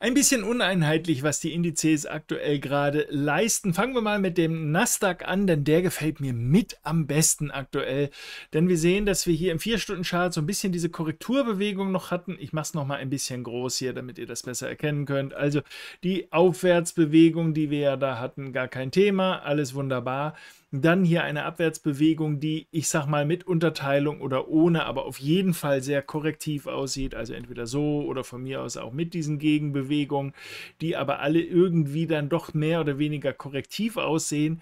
Ein bisschen uneinheitlich, was die Indizes aktuell gerade leisten. Fangen wir mal mit dem Nasdaq an, denn der gefällt mir mit am besten aktuell. Denn wir sehen, dass wir hier im 4-Stunden-Chart so ein bisschen diese Korrekturbewegung noch hatten. Ich mache es nochmal ein bisschen groß hier, damit ihr das besser erkennen könnt. Also die Aufwärtsbewegung, die wir ja da hatten, gar kein Thema. Alles wunderbar. Dann hier eine Abwärtsbewegung, die, ich sag mal, mit Unterteilung oder ohne, aber auf jeden Fall sehr korrektiv aussieht. Also entweder so oder von mir aus auch mit diesen Gegenbewegungen, die aber alle irgendwie dann doch mehr oder weniger korrektiv aussehen.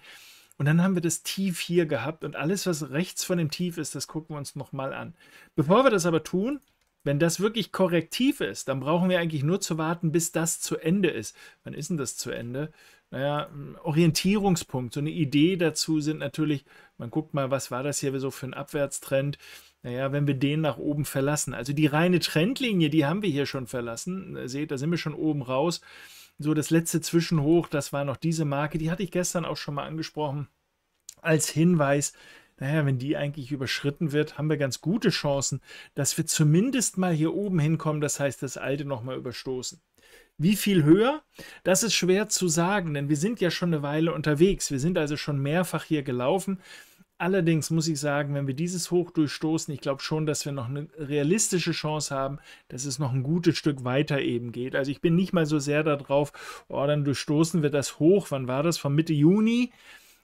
Und dann haben wir das Tief hier gehabt und alles, was rechts von dem Tief ist, das gucken wir uns nochmal an. Bevor wir das aber tun, wenn das wirklich korrektiv ist, dann brauchen wir eigentlich nur zu warten, bis das zu Ende ist. Wann ist denn das zu Ende? Naja, hm, Orientierungspunkt, so eine Idee dazu sind natürlich, man guckt mal, was war das hier so für ein Abwärtstrend? Naja, wenn wir den nach oben verlassen. Also die reine Trendlinie, die haben wir hier schon verlassen. Seht, da sind wir schon oben raus. So das letzte Zwischenhoch, das war noch diese Marke, die hatte ich gestern auch schon mal angesprochen als Hinweis, naja, wenn die eigentlich überschritten wird, haben wir ganz gute Chancen, dass wir zumindest mal hier oben hinkommen, das heißt das alte nochmal überstoßen. Wie viel höher? Das ist schwer zu sagen, denn wir sind ja schon eine Weile unterwegs. Wir sind also schon mehrfach hier gelaufen. Allerdings muss ich sagen, wenn wir dieses Hoch durchstoßen, ich glaube schon, dass wir noch eine realistische Chance haben, dass es noch ein gutes Stück weiter eben geht. Also ich bin nicht mal so sehr darauf, oh, dann durchstoßen wir das Hoch. Wann war das? Von Mitte Juni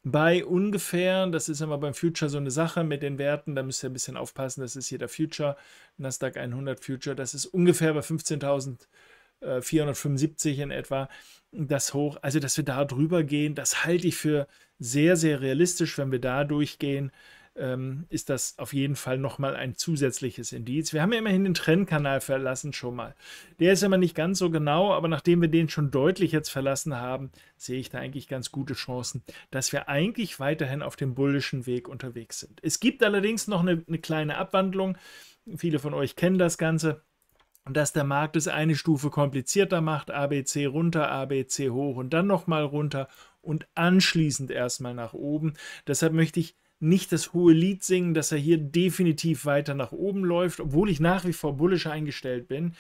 bei ungefähr, das ist immer beim Future so eine Sache mit den Werten, da müsst ihr ein bisschen aufpassen, das ist hier der Future, Nasdaq 100 Future, das ist ungefähr bei 15.475 äh, in etwa das hoch. Also, dass wir da drüber gehen, das halte ich für sehr, sehr realistisch, wenn wir da durchgehen ähm, ist das auf jeden Fall nochmal ein zusätzliches Indiz. Wir haben ja immerhin den Trendkanal verlassen schon mal. Der ist immer nicht ganz so genau, aber nachdem wir den schon deutlich jetzt verlassen haben, sehe ich da eigentlich ganz gute Chancen, dass wir eigentlich weiterhin auf dem bullischen Weg unterwegs sind. Es gibt allerdings noch eine, eine kleine Abwandlung. Viele von euch kennen das Ganze dass der Markt es eine Stufe komplizierter macht, ABC runter, ABC hoch und dann nochmal runter und anschließend erstmal nach oben. Deshalb möchte ich nicht das hohe Lied singen, dass er hier definitiv weiter nach oben läuft, obwohl ich nach wie vor bullisch eingestellt bin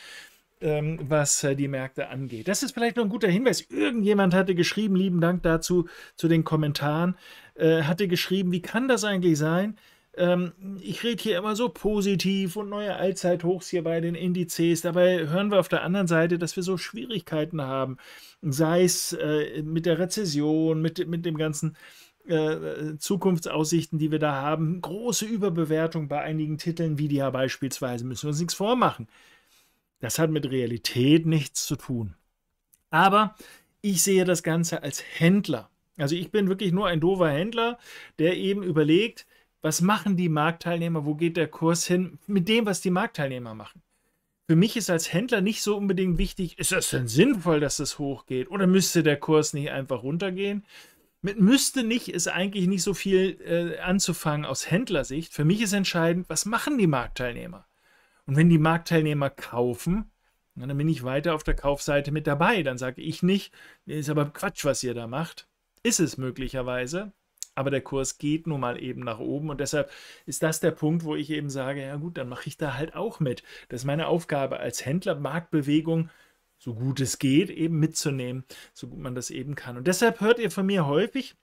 ähm, was äh, die Märkte angeht. Das ist vielleicht noch ein guter Hinweis. Irgendjemand hatte geschrieben, lieben Dank dazu, zu den Kommentaren, äh, hatte geschrieben, wie kann das eigentlich sein? Ähm, ich rede hier immer so positiv und neue Allzeithochs hier bei den Indizes. Dabei hören wir auf der anderen Seite, dass wir so Schwierigkeiten haben, sei es äh, mit der Rezession, mit, mit dem ganzen äh, Zukunftsaussichten, die wir da haben. Große Überbewertung bei einigen Titeln, wie die ja beispielsweise, müssen wir uns nichts vormachen. Das hat mit Realität nichts zu tun. Aber ich sehe das Ganze als Händler. Also ich bin wirklich nur ein doofer Händler, der eben überlegt, was machen die Marktteilnehmer, wo geht der Kurs hin mit dem, was die Marktteilnehmer machen. Für mich ist als Händler nicht so unbedingt wichtig, ist das denn sinnvoll, dass es das hochgeht oder müsste der Kurs nicht einfach runtergehen? Mit müsste nicht ist eigentlich nicht so viel äh, anzufangen aus Händlersicht. Für mich ist entscheidend, was machen die Marktteilnehmer? Und wenn die Marktteilnehmer kaufen, dann bin ich weiter auf der Kaufseite mit dabei. Dann sage ich nicht, ist aber Quatsch, was ihr da macht. Ist es möglicherweise, aber der Kurs geht nun mal eben nach oben und deshalb ist das der Punkt, wo ich eben sage, ja gut, dann mache ich da halt auch mit. Das ist meine Aufgabe als Händler, Marktbewegung so gut es geht, eben mitzunehmen, so gut man das eben kann. Und deshalb hört ihr von mir häufig,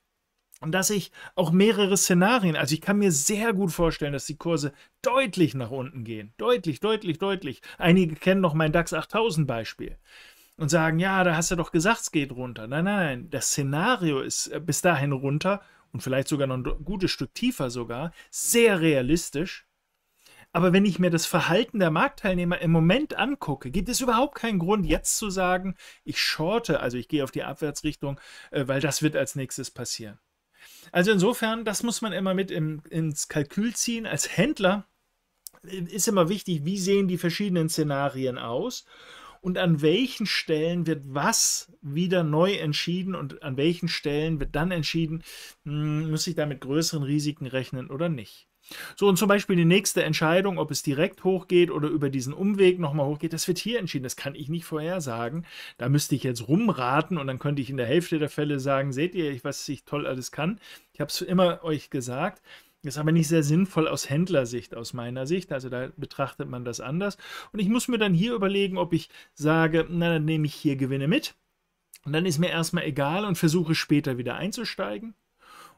dass ich auch mehrere Szenarien, also ich kann mir sehr gut vorstellen, dass die Kurse deutlich nach unten gehen. Deutlich, deutlich, deutlich. Einige kennen noch mein DAX 8000 Beispiel und sagen, ja, da hast du doch gesagt, es geht runter. Nein, nein, nein, das Szenario ist äh, bis dahin runter und vielleicht sogar noch ein gutes Stück tiefer sogar, sehr realistisch. Aber wenn ich mir das Verhalten der Marktteilnehmer im Moment angucke, gibt es überhaupt keinen Grund, jetzt zu sagen, ich shorte, also ich gehe auf die Abwärtsrichtung, äh, weil das wird als nächstes passieren. Also insofern, das muss man immer mit im, ins Kalkül ziehen. Als Händler äh, ist immer wichtig, wie sehen die verschiedenen Szenarien aus und an welchen Stellen wird was wieder neu entschieden und an welchen Stellen wird dann entschieden, hm, muss ich da mit größeren Risiken rechnen oder nicht. So, und zum Beispiel die nächste Entscheidung, ob es direkt hochgeht oder über diesen Umweg nochmal hochgeht, das wird hier entschieden. Das kann ich nicht vorhersagen. Da müsste ich jetzt rumraten und dann könnte ich in der Hälfte der Fälle sagen, seht ihr, was ich toll alles kann. Ich habe es immer euch gesagt. Ist aber nicht sehr sinnvoll aus Händlersicht, aus meiner Sicht. Also da betrachtet man das anders. Und ich muss mir dann hier überlegen, ob ich sage, na, dann nehme ich hier Gewinne mit. Und dann ist mir erstmal egal und versuche später wieder einzusteigen.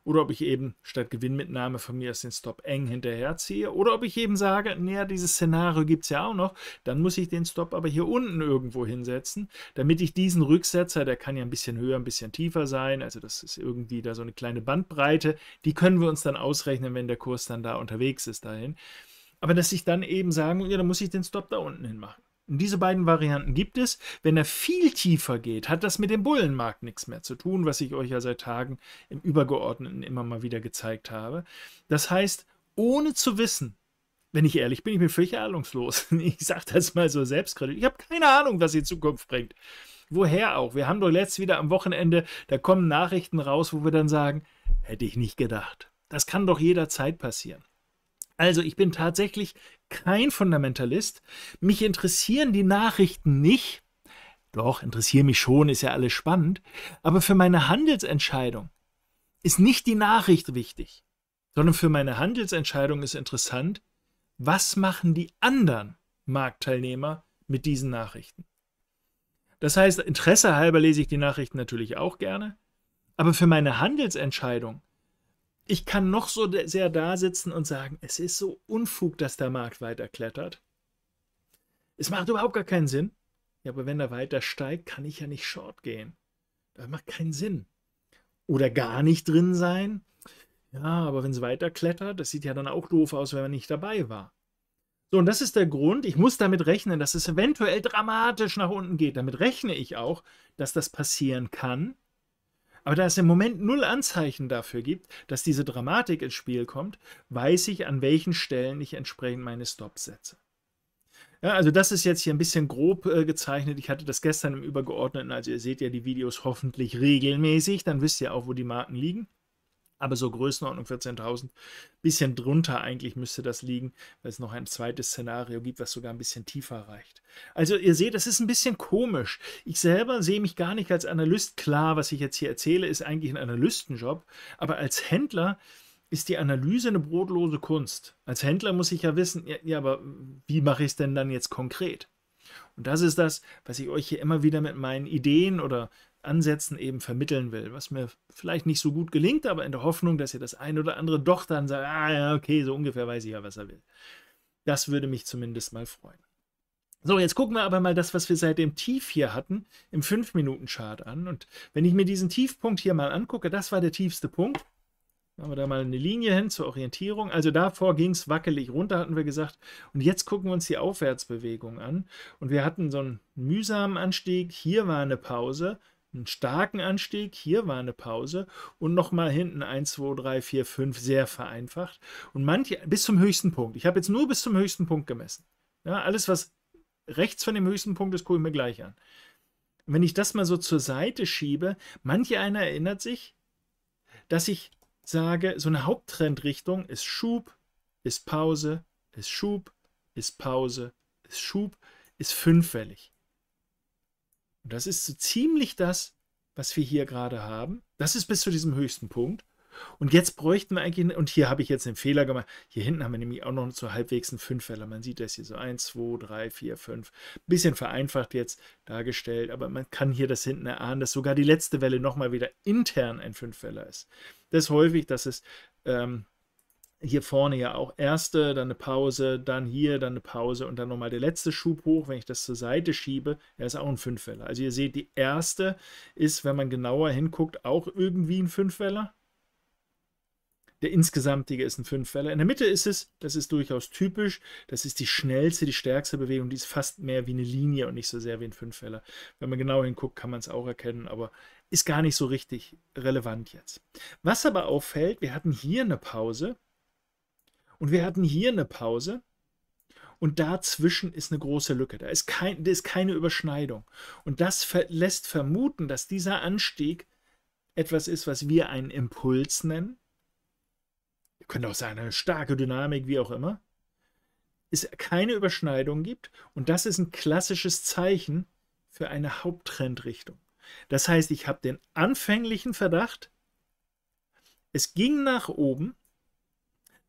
Oder ob ich eben statt Gewinnmitnahme von mir aus den Stop eng hinterherziehe. Oder ob ich eben sage, naja, dieses Szenario gibt es ja auch noch. Dann muss ich den Stop aber hier unten irgendwo hinsetzen, damit ich diesen Rücksetzer, der kann ja ein bisschen höher, ein bisschen tiefer sein. Also das ist irgendwie da so eine kleine Bandbreite. Die können wir uns dann ausrechnen, wenn der Kurs dann da unterwegs ist dahin. Aber dass ich dann eben sagen, ja, dann muss ich den Stop da unten hin machen. Und diese beiden Varianten gibt es. Wenn er viel tiefer geht, hat das mit dem Bullenmarkt nichts mehr zu tun, was ich euch ja seit Tagen im Übergeordneten immer mal wieder gezeigt habe. Das heißt, ohne zu wissen, wenn ich ehrlich bin, ich bin völlig ahnungslos. Ich sage das mal so selbstkritisch. Ich habe keine Ahnung, was die Zukunft bringt. Woher auch? Wir haben doch letzt wieder am Wochenende, da kommen Nachrichten raus, wo wir dann sagen, hätte ich nicht gedacht. Das kann doch jederzeit passieren. Also ich bin tatsächlich kein Fundamentalist. Mich interessieren die Nachrichten nicht. Doch, interessieren mich schon, ist ja alles spannend. Aber für meine Handelsentscheidung ist nicht die Nachricht wichtig, sondern für meine Handelsentscheidung ist interessant, was machen die anderen Marktteilnehmer mit diesen Nachrichten. Das heißt, Interesse halber lese ich die Nachrichten natürlich auch gerne, aber für meine Handelsentscheidung ich kann noch so sehr da sitzen und sagen, es ist so Unfug, dass der Markt weiter klettert. Es macht überhaupt gar keinen Sinn. Ja, aber wenn er weiter steigt, kann ich ja nicht short gehen. Das macht keinen Sinn. Oder gar nicht drin sein. Ja, aber wenn es weiter klettert, das sieht ja dann auch doof aus, wenn man nicht dabei war. So, und das ist der Grund, ich muss damit rechnen, dass es eventuell dramatisch nach unten geht. Damit rechne ich auch, dass das passieren kann. Aber da es im Moment null Anzeichen dafür gibt, dass diese Dramatik ins Spiel kommt, weiß ich, an welchen Stellen ich entsprechend meine Stops setze. Ja, also das ist jetzt hier ein bisschen grob äh, gezeichnet. Ich hatte das gestern im Übergeordneten, also ihr seht ja die Videos hoffentlich regelmäßig, dann wisst ihr auch, wo die Marken liegen aber so Größenordnung 14.000, bisschen drunter eigentlich müsste das liegen, weil es noch ein zweites Szenario gibt, was sogar ein bisschen tiefer reicht. Also ihr seht, das ist ein bisschen komisch. Ich selber sehe mich gar nicht als Analyst. Klar, was ich jetzt hier erzähle, ist eigentlich ein Analystenjob, aber als Händler ist die Analyse eine brotlose Kunst. Als Händler muss ich ja wissen, ja, ja aber wie mache ich es denn dann jetzt konkret? Und das ist das, was ich euch hier immer wieder mit meinen Ideen oder Ansätzen eben vermitteln will, was mir vielleicht nicht so gut gelingt, aber in der Hoffnung, dass ihr das ein oder andere doch dann sagt, ah ja, okay, so ungefähr weiß ich ja, was er will. Das würde mich zumindest mal freuen. So, jetzt gucken wir aber mal das, was wir seit dem Tief hier hatten, im 5-Minuten-Chart an. Und wenn ich mir diesen Tiefpunkt hier mal angucke, das war der tiefste Punkt. Machen wir da mal eine Linie hin zur Orientierung. Also davor ging es wackelig runter, hatten wir gesagt. Und jetzt gucken wir uns die Aufwärtsbewegung an. Und wir hatten so einen mühsamen Anstieg. Hier war eine Pause einen starken Anstieg, hier war eine Pause und nochmal hinten 1, 2, 3, 4, 5, sehr vereinfacht. Und manche bis zum höchsten Punkt. Ich habe jetzt nur bis zum höchsten Punkt gemessen. Ja, alles, was rechts von dem höchsten Punkt ist, gucke ich mir gleich an. wenn ich das mal so zur Seite schiebe, manche einer erinnert sich, dass ich sage, so eine Haupttrendrichtung ist Schub, ist Pause, ist Schub, ist Pause, ist Schub, ist fünffällig. Und das ist so ziemlich das, was wir hier gerade haben. Das ist bis zu diesem höchsten Punkt. Und jetzt bräuchten wir eigentlich, und hier habe ich jetzt einen Fehler gemacht. Hier hinten haben wir nämlich auch noch so halbwegs einen Fünffeller. Man sieht das hier so 1, 2, 3, 4, 5. Bisschen vereinfacht jetzt dargestellt, aber man kann hier das hinten erahnen, dass sogar die letzte Welle nochmal wieder intern ein Fünffeller ist. Das ist häufig, dass es ähm, hier vorne ja auch erste, dann eine Pause, dann hier, dann eine Pause und dann nochmal der letzte Schub hoch, wenn ich das zur Seite schiebe, er ist auch ein Fünfweller. Also ihr seht, die erste ist, wenn man genauer hinguckt, auch irgendwie ein Fünfweller. Der insgesamtige ist ein Fünfweller. In der Mitte ist es, das ist durchaus typisch, das ist die schnellste, die stärkste Bewegung, die ist fast mehr wie eine Linie und nicht so sehr wie ein Fünfweller. Wenn man genau hinguckt, kann man es auch erkennen, aber ist gar nicht so richtig relevant jetzt. Was aber auffällt, wir hatten hier eine Pause, und wir hatten hier eine Pause und dazwischen ist eine große Lücke. Da ist, kein, da ist keine Überschneidung. Und das lässt vermuten, dass dieser Anstieg etwas ist, was wir einen Impuls nennen. Ihr könnt auch sagen, eine starke Dynamik, wie auch immer. Es keine Überschneidung gibt. Und das ist ein klassisches Zeichen für eine Haupttrendrichtung. Das heißt, ich habe den anfänglichen Verdacht, es ging nach oben,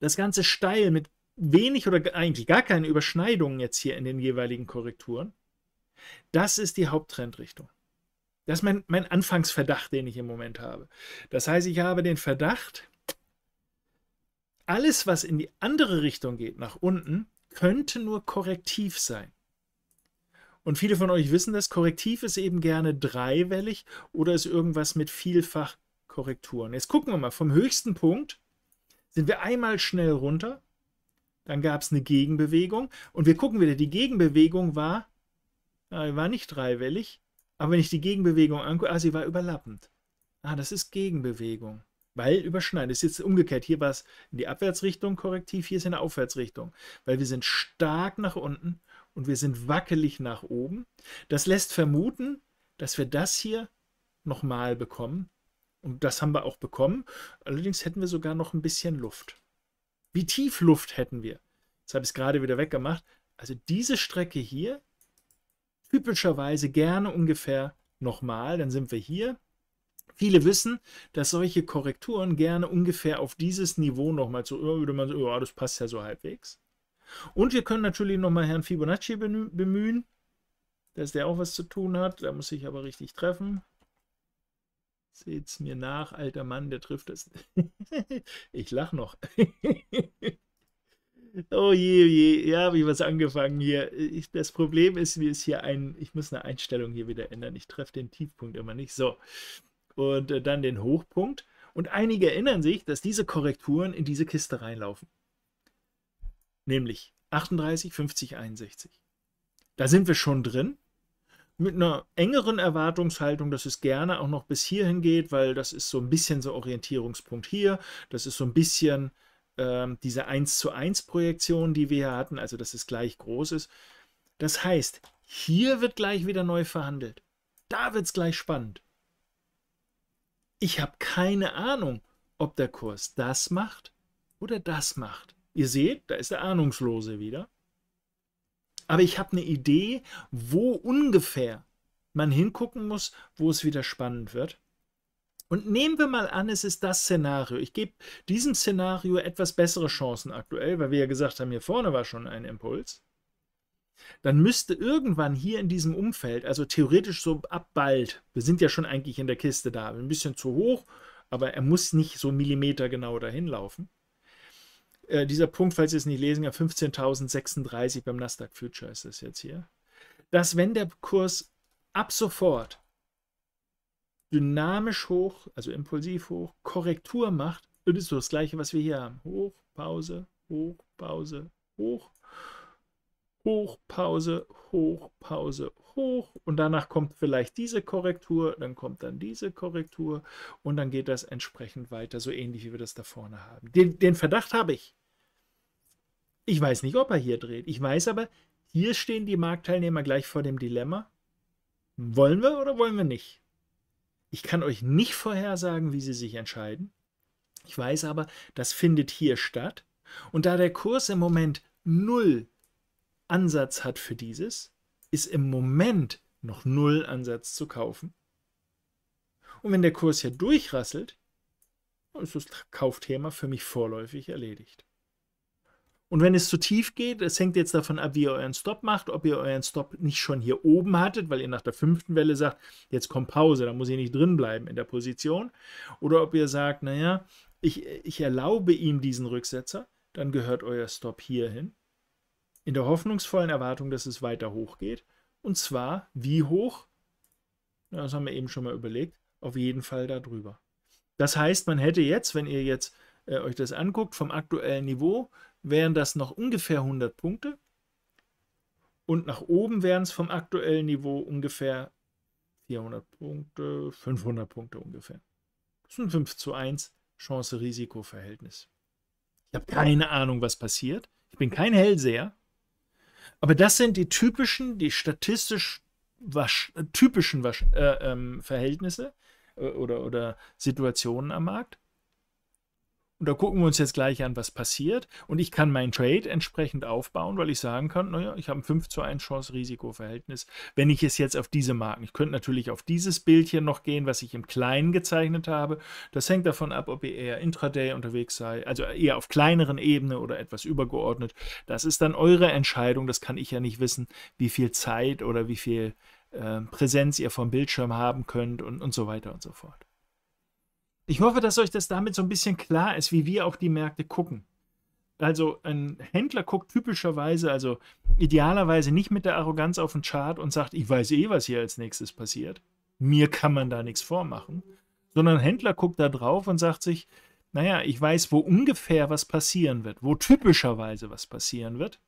das Ganze steil mit wenig oder eigentlich gar keine Überschneidungen jetzt hier in den jeweiligen Korrekturen. Das ist die Haupttrendrichtung. Das ist mein, mein Anfangsverdacht, den ich im Moment habe. Das heißt, ich habe den Verdacht, alles, was in die andere Richtung geht, nach unten, könnte nur korrektiv sein. Und viele von euch wissen das, korrektiv ist eben gerne dreiwellig oder ist irgendwas mit Vielfachkorrekturen. Jetzt gucken wir mal vom höchsten Punkt sind wir einmal schnell runter, dann gab es eine Gegenbewegung und wir gucken wieder, die Gegenbewegung war, war nicht dreiwellig, aber wenn ich die Gegenbewegung angucke, ah, sie war überlappend. Ah, das ist Gegenbewegung, weil überschneiden. Das ist jetzt umgekehrt. Hier war es in die Abwärtsrichtung korrektiv, hier ist in der Aufwärtsrichtung, weil wir sind stark nach unten und wir sind wackelig nach oben. Das lässt vermuten, dass wir das hier nochmal bekommen. Und das haben wir auch bekommen. Allerdings hätten wir sogar noch ein bisschen Luft. Wie tief Luft hätten wir? Jetzt habe ich es gerade wieder weggemacht. Also diese Strecke hier, typischerweise gerne ungefähr nochmal, dann sind wir hier. Viele wissen, dass solche Korrekturen gerne ungefähr auf dieses Niveau nochmal zu, würde man so, ja, das passt ja so halbwegs. Und wir können natürlich nochmal Herrn Fibonacci bemühen, dass der auch was zu tun hat. Da muss ich aber richtig treffen. Seht's mir nach, alter Mann, der trifft es. ich lach noch. oh je, oh je, ja, habe ich was angefangen hier. Ich, das Problem ist, mir ist hier ein, ich muss eine Einstellung hier wieder ändern. Ich treffe den Tiefpunkt immer nicht. So, und äh, dann den Hochpunkt. Und einige erinnern sich, dass diese Korrekturen in diese Kiste reinlaufen. Nämlich 38, 50, 61. Da sind wir schon drin mit einer engeren Erwartungshaltung, dass es gerne auch noch bis hierhin geht, weil das ist so ein bisschen so Orientierungspunkt hier, das ist so ein bisschen ähm, diese 1 zu 1 Projektion, die wir hier hatten, also dass es gleich groß ist. Das heißt, hier wird gleich wieder neu verhandelt. Da wird es gleich spannend. Ich habe keine Ahnung, ob der Kurs das macht oder das macht. Ihr seht, da ist der Ahnungslose wieder aber ich habe eine Idee, wo ungefähr man hingucken muss, wo es wieder spannend wird. Und nehmen wir mal an, es ist das Szenario. Ich gebe diesem Szenario etwas bessere Chancen aktuell, weil wir ja gesagt haben, hier vorne war schon ein Impuls. Dann müsste irgendwann hier in diesem Umfeld, also theoretisch so ab bald, wir sind ja schon eigentlich in der Kiste da, ein bisschen zu hoch, aber er muss nicht so millimetergenau dahin laufen äh, dieser Punkt, falls Sie es nicht lesen, ja 15.036 beim Nasdaq Future ist das jetzt hier, dass wenn der Kurs ab sofort dynamisch hoch, also impulsiv hoch, Korrektur macht, dann ist so das gleiche, was wir hier haben. Hoch, Pause, hoch, Pause, hoch, hoch, Pause, hoch, Pause, hoch und danach kommt vielleicht diese Korrektur, dann kommt dann diese Korrektur und dann geht das entsprechend weiter, so ähnlich wie wir das da vorne haben. Den, den Verdacht habe ich. Ich weiß nicht, ob er hier dreht. Ich weiß aber, hier stehen die Marktteilnehmer gleich vor dem Dilemma. Wollen wir oder wollen wir nicht? Ich kann euch nicht vorhersagen, wie sie sich entscheiden. Ich weiß aber, das findet hier statt. Und da der Kurs im Moment null Ansatz hat für dieses, ist im Moment noch null Ansatz zu kaufen. Und wenn der Kurs hier durchrasselt, ist das Kaufthema für mich vorläufig erledigt. Und wenn es zu tief geht, es hängt jetzt davon ab, wie ihr euren Stop macht, ob ihr euren Stop nicht schon hier oben hattet, weil ihr nach der fünften Welle sagt, jetzt kommt Pause, da muss ich nicht drinbleiben in der Position. Oder ob ihr sagt, naja, ich, ich erlaube ihm diesen Rücksetzer, dann gehört euer Stop hier hin in der hoffnungsvollen Erwartung, dass es weiter hoch geht. Und zwar wie hoch? Das haben wir eben schon mal überlegt. Auf jeden Fall darüber. Das heißt, man hätte jetzt, wenn ihr jetzt äh, euch das anguckt, vom aktuellen Niveau wären das noch ungefähr 100 Punkte. Und nach oben wären es vom aktuellen Niveau ungefähr 400 Punkte, 500 Punkte ungefähr. Das ist ein 5 zu 1 Chance-Risiko-Verhältnis. Ich habe keine Ahnung, was passiert. Ich bin kein Hellseher. Aber das sind die typischen, die statistisch wasch, typischen wasch, äh, ähm, Verhältnisse äh, oder, oder Situationen am Markt. Und da gucken wir uns jetzt gleich an, was passiert. Und ich kann meinen Trade entsprechend aufbauen, weil ich sagen kann, naja, ich habe ein 5 zu 1 Chance Risikoverhältnis, wenn ich es jetzt auf diese Marken. Ich könnte natürlich auf dieses Bildchen noch gehen, was ich im Kleinen gezeichnet habe. Das hängt davon ab, ob ihr eher intraday unterwegs seid, also eher auf kleineren Ebene oder etwas übergeordnet. Das ist dann eure Entscheidung. Das kann ich ja nicht wissen, wie viel Zeit oder wie viel äh, Präsenz ihr vom Bildschirm haben könnt und, und so weiter und so fort. Ich hoffe, dass euch das damit so ein bisschen klar ist, wie wir auf die Märkte gucken. Also ein Händler guckt typischerweise, also idealerweise nicht mit der Arroganz auf den Chart und sagt, ich weiß eh, was hier als nächstes passiert. Mir kann man da nichts vormachen. Sondern ein Händler guckt da drauf und sagt sich, naja, ich weiß, wo ungefähr was passieren wird, wo typischerweise was passieren wird.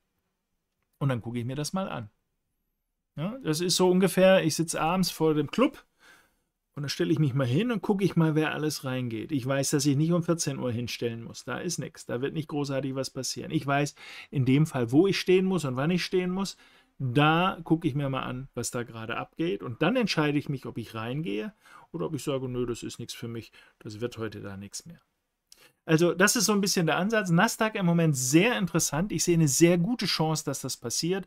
Und dann gucke ich mir das mal an. Ja, das ist so ungefähr, ich sitze abends vor dem Club und dann stelle ich mich mal hin und gucke ich mal, wer alles reingeht. Ich weiß, dass ich nicht um 14 Uhr hinstellen muss. Da ist nichts. Da wird nicht großartig was passieren. Ich weiß in dem Fall, wo ich stehen muss und wann ich stehen muss. Da gucke ich mir mal an, was da gerade abgeht. Und dann entscheide ich mich, ob ich reingehe oder ob ich sage, nö, das ist nichts für mich. Das wird heute da nichts mehr. Also das ist so ein bisschen der Ansatz. Nasdaq im Moment sehr interessant. Ich sehe eine sehr gute Chance, dass das passiert.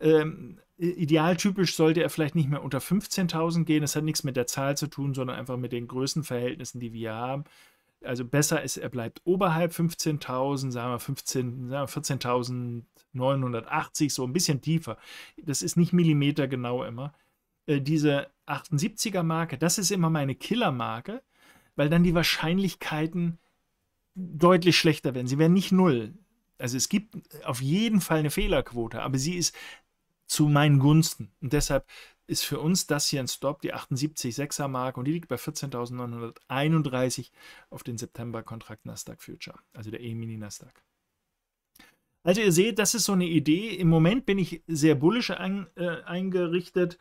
Ähm, idealtypisch sollte er vielleicht nicht mehr unter 15.000 gehen. Das hat nichts mit der Zahl zu tun, sondern einfach mit den Größenverhältnissen, die wir haben. Also besser ist, er bleibt oberhalb 15.000, sagen wir 15, 14.980, so ein bisschen tiefer. Das ist nicht millimetergenau immer. Äh, diese 78er Marke, das ist immer meine Killer-Marke, weil dann die Wahrscheinlichkeiten deutlich schlechter werden. Sie werden nicht null, also es gibt auf jeden Fall eine Fehlerquote, aber sie ist zu meinen Gunsten. Und deshalb ist für uns das hier ein Stop, die 78,6er Mark und die liegt bei 14.931 auf den September-Kontrakt Nasdaq Future, also der E-Mini Nasdaq. Also ihr seht, das ist so eine Idee. Im Moment bin ich sehr bullisch ein, äh, eingerichtet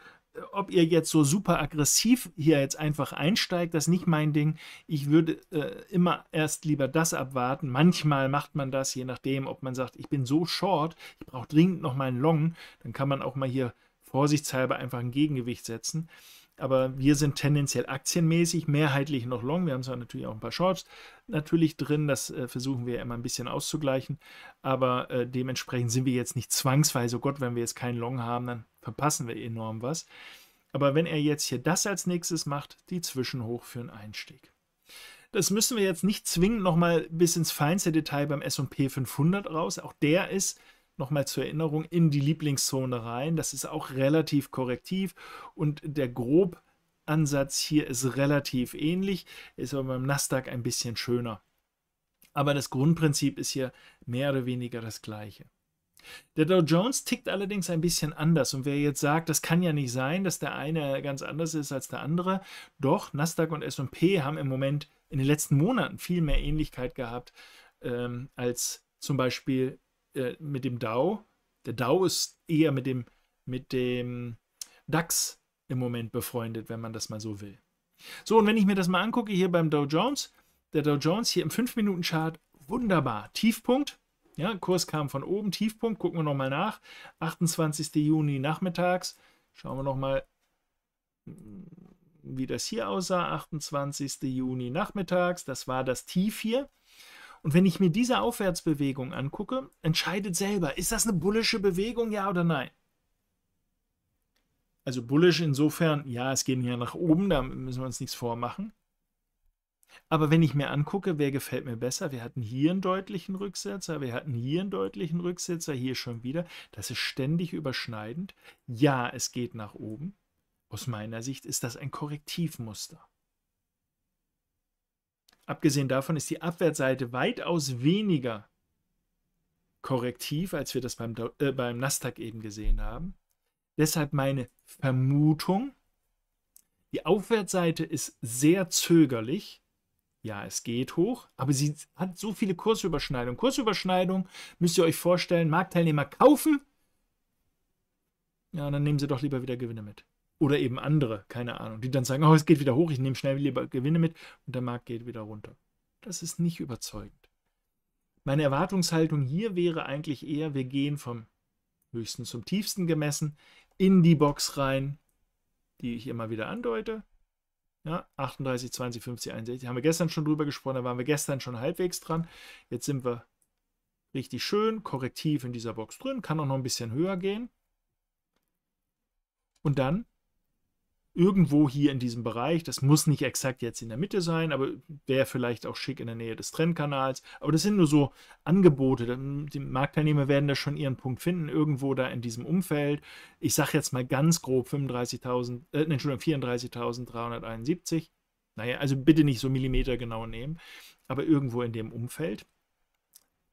ob ihr jetzt so super aggressiv hier jetzt einfach einsteigt, das ist nicht mein Ding. Ich würde äh, immer erst lieber das abwarten. Manchmal macht man das, je nachdem, ob man sagt, ich bin so short, ich brauche dringend noch mal einen Long, dann kann man auch mal hier vorsichtshalber einfach ein Gegengewicht setzen aber wir sind tendenziell aktienmäßig mehrheitlich noch long. Wir haben zwar natürlich auch ein paar Shorts natürlich drin, das äh, versuchen wir immer ein bisschen auszugleichen, aber äh, dementsprechend sind wir jetzt nicht zwangsweise, oh Gott, wenn wir jetzt keinen Long haben, dann verpassen wir enorm was. Aber wenn er jetzt hier das als nächstes macht, die Zwischenhoch für einen Einstieg. Das müssen wir jetzt nicht zwingend nochmal bis ins feinste Detail beim S&P 500 raus. Auch der ist nochmal zur Erinnerung, in die Lieblingszone rein. Das ist auch relativ korrektiv und der Grobansatz hier ist relativ ähnlich, ist aber beim Nasdaq ein bisschen schöner. Aber das Grundprinzip ist hier mehr oder weniger das gleiche. Der Dow Jones tickt allerdings ein bisschen anders und wer jetzt sagt, das kann ja nicht sein, dass der eine ganz anders ist als der andere, doch Nasdaq und S&P haben im Moment in den letzten Monaten viel mehr Ähnlichkeit gehabt ähm, als zum Beispiel äh, mit dem DAO. Der DAO ist eher mit dem, mit dem DAX im Moment befreundet, wenn man das mal so will. So, und wenn ich mir das mal angucke, hier beim Dow Jones, der Dow Jones hier im 5-Minuten-Chart, wunderbar, Tiefpunkt. Ja, Kurs kam von oben, Tiefpunkt, gucken wir nochmal nach. 28. Juni nachmittags, schauen wir nochmal, wie das hier aussah. 28. Juni nachmittags, das war das Tief hier. Und wenn ich mir diese Aufwärtsbewegung angucke, entscheidet selber, ist das eine bullische Bewegung, ja oder nein? Also bullisch insofern, ja, es geht ja nach oben, da müssen wir uns nichts vormachen. Aber wenn ich mir angucke, wer gefällt mir besser, wir hatten hier einen deutlichen Rücksetzer, wir hatten hier einen deutlichen Rücksetzer, hier schon wieder. Das ist ständig überschneidend. Ja, es geht nach oben. Aus meiner Sicht ist das ein Korrektivmuster. Abgesehen davon ist die Abwärtsseite weitaus weniger korrektiv, als wir das beim, äh, beim Nasdaq eben gesehen haben. Deshalb meine Vermutung, die Aufwärtsseite ist sehr zögerlich. Ja, es geht hoch, aber sie hat so viele Kursüberschneidungen. Kursüberschneidungen müsst ihr euch vorstellen, Marktteilnehmer kaufen. Ja, dann nehmen sie doch lieber wieder Gewinne mit. Oder eben andere, keine Ahnung, die dann sagen, oh, es geht wieder hoch, ich nehme schnell lieber Gewinne mit und der Markt geht wieder runter. Das ist nicht überzeugend. Meine Erwartungshaltung hier wäre eigentlich eher, wir gehen vom höchsten zum tiefsten gemessen in die Box rein, die ich immer wieder andeute. Ja, 38, 20, 50, 61. Haben wir gestern schon drüber gesprochen, da waren wir gestern schon halbwegs dran. Jetzt sind wir richtig schön korrektiv in dieser Box drin, kann auch noch ein bisschen höher gehen. Und dann irgendwo hier in diesem Bereich. Das muss nicht exakt jetzt in der Mitte sein, aber wäre vielleicht auch schick in der Nähe des Trendkanals. Aber das sind nur so Angebote. Die Marktteilnehmer werden da schon ihren Punkt finden, irgendwo da in diesem Umfeld. Ich sage jetzt mal ganz grob 35.000, äh, Entschuldigung, 34.371. Naja, also bitte nicht so millimetergenau nehmen, aber irgendwo in dem Umfeld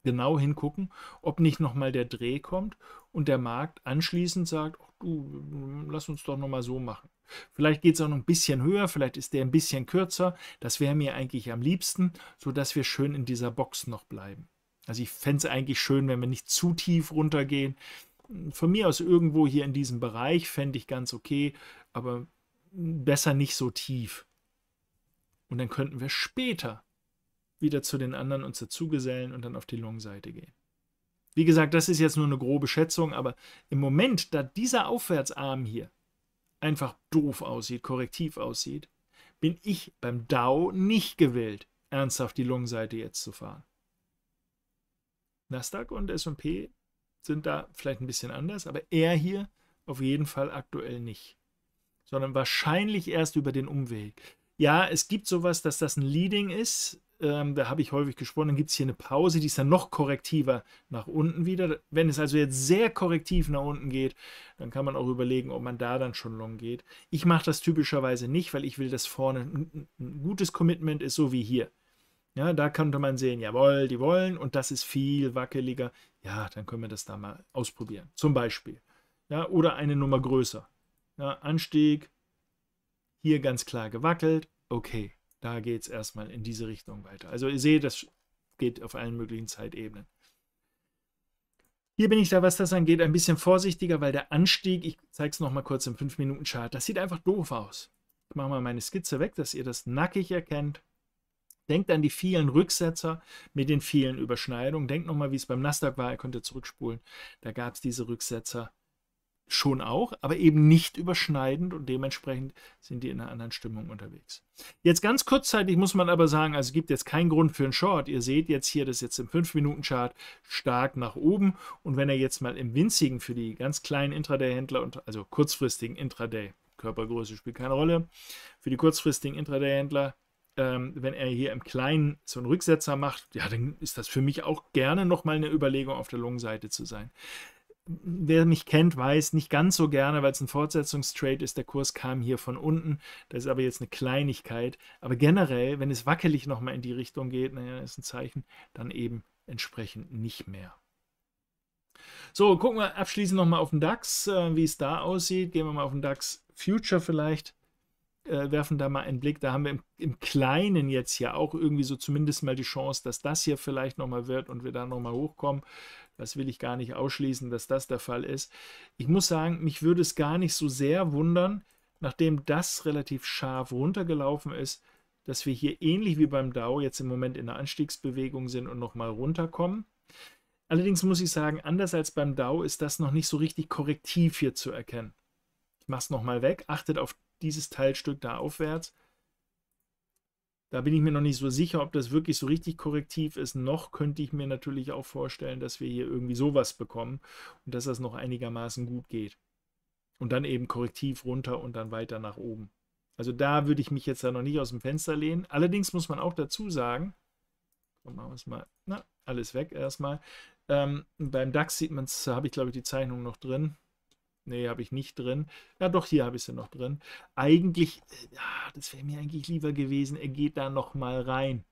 genau hingucken, ob nicht nochmal der Dreh kommt und der Markt anschließend sagt, ach du, mm, lass uns doch nochmal so machen. Vielleicht geht es auch noch ein bisschen höher, vielleicht ist der ein bisschen kürzer. Das wäre mir eigentlich am liebsten, sodass wir schön in dieser Box noch bleiben. Also ich fände es eigentlich schön, wenn wir nicht zu tief runtergehen. Von mir aus irgendwo hier in diesem Bereich fände ich ganz okay, aber besser nicht so tief. Und dann könnten wir später wieder zu den anderen uns dazugesellen und dann auf die Long-Seite gehen. Wie gesagt, das ist jetzt nur eine grobe Schätzung, aber im Moment, da dieser Aufwärtsarm hier einfach doof aussieht, korrektiv aussieht, bin ich beim Dow nicht gewillt, ernsthaft die Long-Seite jetzt zu fahren. Nasdaq und S&P sind da vielleicht ein bisschen anders, aber er hier auf jeden Fall aktuell nicht, sondern wahrscheinlich erst über den Umweg. Ja, es gibt sowas, dass das ein Leading ist, ähm, da habe ich häufig gesprochen, dann gibt es hier eine Pause, die ist dann noch korrektiver nach unten wieder. Wenn es also jetzt sehr korrektiv nach unten geht, dann kann man auch überlegen, ob man da dann schon long geht. Ich mache das typischerweise nicht, weil ich will, dass vorne ein, ein gutes Commitment ist, so wie hier. Ja, da könnte man sehen, jawohl, die wollen und das ist viel wackeliger. Ja, dann können wir das da mal ausprobieren. Zum Beispiel. Ja, oder eine Nummer größer. Ja, Anstieg, hier ganz klar gewackelt. Okay, da geht es erstmal in diese Richtung weiter. Also ihr seht, das geht auf allen möglichen Zeitebenen. Hier bin ich da, was das angeht, ein bisschen vorsichtiger, weil der Anstieg, ich zeige es nochmal kurz im 5-Minuten-Chart, das sieht einfach doof aus. Ich mache mal meine Skizze weg, dass ihr das nackig erkennt. Denkt an die vielen Rücksetzer mit den vielen Überschneidungen. Denkt nochmal, wie es beim Nasdaq war, ihr könnt ja zurückspulen. Da gab es diese Rücksetzer schon auch, aber eben nicht überschneidend und dementsprechend sind die in einer anderen Stimmung unterwegs. Jetzt ganz kurzzeitig muss man aber sagen, also es gibt jetzt keinen Grund für einen Short. Ihr seht jetzt hier, das ist jetzt im 5-Minuten-Chart stark nach oben und wenn er jetzt mal im winzigen für die ganz kleinen Intraday-Händler und also kurzfristigen Intraday, Körpergröße spielt keine Rolle, für die kurzfristigen Intraday-Händler ähm, wenn er hier im Kleinen so einen Rücksetzer macht, ja, dann ist das für mich auch gerne nochmal eine Überlegung, auf der Long-Seite zu sein wer mich kennt, weiß nicht ganz so gerne, weil es ein Fortsetzungstrade ist. Der Kurs kam hier von unten. Das ist aber jetzt eine Kleinigkeit. Aber generell, wenn es wackelig nochmal in die Richtung geht, naja, ist ein Zeichen, dann eben entsprechend nicht mehr. So, gucken wir abschließend nochmal auf den DAX, äh, wie es da aussieht. Gehen wir mal auf den DAX Future vielleicht. Äh, werfen da mal einen Blick. Da haben wir im, im, Kleinen jetzt ja auch irgendwie so zumindest mal die Chance, dass das hier vielleicht nochmal wird und wir da nochmal hochkommen. Das will ich gar nicht ausschließen, dass das der Fall ist. Ich muss sagen, mich würde es gar nicht so sehr wundern, nachdem das relativ scharf runtergelaufen ist, dass wir hier ähnlich wie beim Dow jetzt im Moment in der Anstiegsbewegung sind und nochmal runterkommen. Allerdings muss ich sagen, anders als beim Dow ist das noch nicht so richtig korrektiv hier zu erkennen. Ich mache es nochmal weg. Achtet auf dieses Teilstück da aufwärts. Da bin ich mir noch nicht so sicher, ob das wirklich so richtig korrektiv ist. Noch könnte ich mir natürlich auch vorstellen, dass wir hier irgendwie sowas bekommen und dass das noch einigermaßen gut geht. Und dann eben korrektiv runter und dann weiter nach oben. Also da würde ich mich jetzt da noch nicht aus dem Fenster lehnen. Allerdings muss man auch dazu sagen, machen wir es mal, na, alles weg erstmal. Ähm, beim DAX sieht man es, habe ich glaube ich die Zeichnung noch drin. Nee, habe ich nicht drin. Ja, doch, hier habe ich sie noch drin. Eigentlich, äh, ja, das wäre mir eigentlich lieber gewesen, er geht da nochmal rein.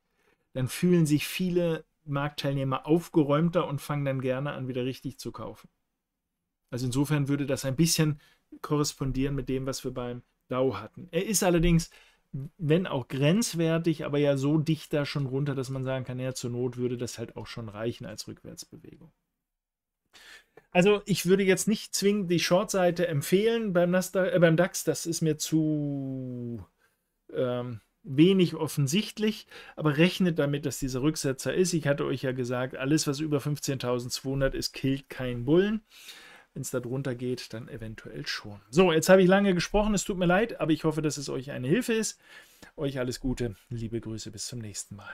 Dann fühlen sich viele Marktteilnehmer aufgeräumter und fangen dann gerne an, wieder richtig zu kaufen. Also insofern würde das ein bisschen korrespondieren mit dem, was wir beim DAO hatten. Er ist allerdings, wenn auch grenzwertig, aber ja so dicht da schon runter, dass man sagen kann, ja, zur Not würde das halt auch schon reichen als Rückwärtsbewegung. Also ich würde jetzt nicht zwingend die Shortseite empfehlen beim, Nasdaq, äh, beim DAX. Das ist mir zu ähm, wenig offensichtlich. Aber rechnet damit, dass dieser Rücksetzer ist. Ich hatte euch ja gesagt, alles, was über 15.200 ist, killt keinen Bullen. Wenn es da drunter geht, dann eventuell schon. So, jetzt habe ich lange gesprochen. Es tut mir leid, aber ich hoffe, dass es euch eine Hilfe ist. Euch alles Gute. Liebe Grüße. Bis zum nächsten Mal.